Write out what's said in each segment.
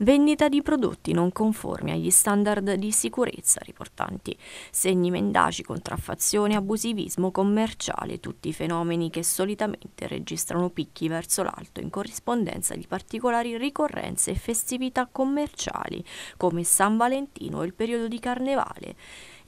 Vendita di prodotti non conformi agli standard di sicurezza riportanti, segni mendaci, contraffazione, abusivismo commerciale, tutti fenomeni che solitamente registrano picchi verso l'alto in corrispondenza di particolari ricorrenze e festività commerciali come San Valentino o il periodo di Carnevale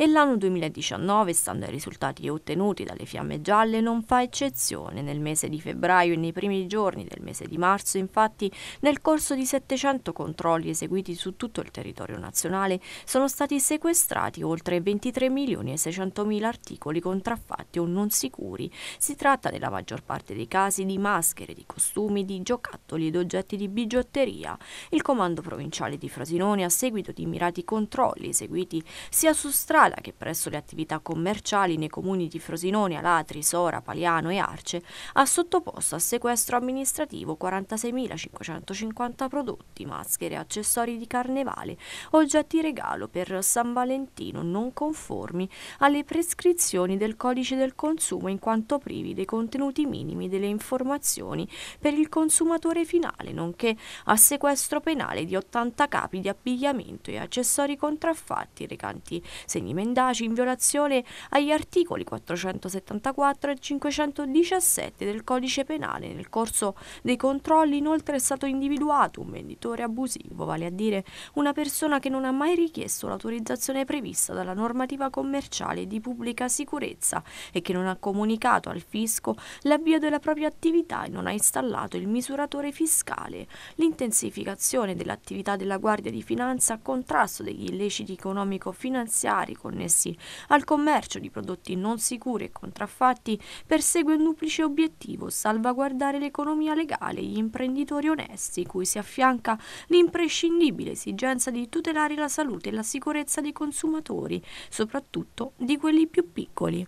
e l'anno 2019, stando ai risultati ottenuti dalle fiamme gialle, non fa eccezione. Nel mese di febbraio e nei primi giorni del mese di marzo, infatti, nel corso di 700 controlli eseguiti su tutto il territorio nazionale, sono stati sequestrati oltre 23 milioni e 600 mila articoli contraffatti o non sicuri. Si tratta nella maggior parte dei casi di maschere, di costumi, di giocattoli ed oggetti di bigiotteria. Il comando provinciale di Frosinone, a seguito di mirati controlli eseguiti sia su strada Sala che presso le attività commerciali nei comuni di Frosinone, Alatri, Sora, Paliano e Arce ha sottoposto a sequestro amministrativo 46.550 prodotti, maschere, accessori di carnevale, oggetti regalo per San Valentino non conformi alle prescrizioni del codice del consumo in quanto privi dei contenuti minimi delle informazioni per il consumatore finale, nonché a sequestro penale di 80 capi di abbigliamento e accessori contraffatti recanti segni mendaci in violazione agli articoli 474 e 517 del codice penale. Nel corso dei controlli inoltre è stato individuato un venditore abusivo, vale a dire una persona che non ha mai richiesto l'autorizzazione prevista dalla normativa commerciale di pubblica sicurezza e che non ha comunicato al fisco l'avvio della propria attività e non ha installato il misuratore fiscale. L'intensificazione dell'attività della Guardia di Finanza a contrasto degli illeciti economico-finanziari connessi al commercio di prodotti non sicuri e contraffatti, persegue il duplice obiettivo salvaguardare l'economia legale e gli imprenditori onesti, cui si affianca l'imprescindibile esigenza di tutelare la salute e la sicurezza dei consumatori, soprattutto di quelli più piccoli.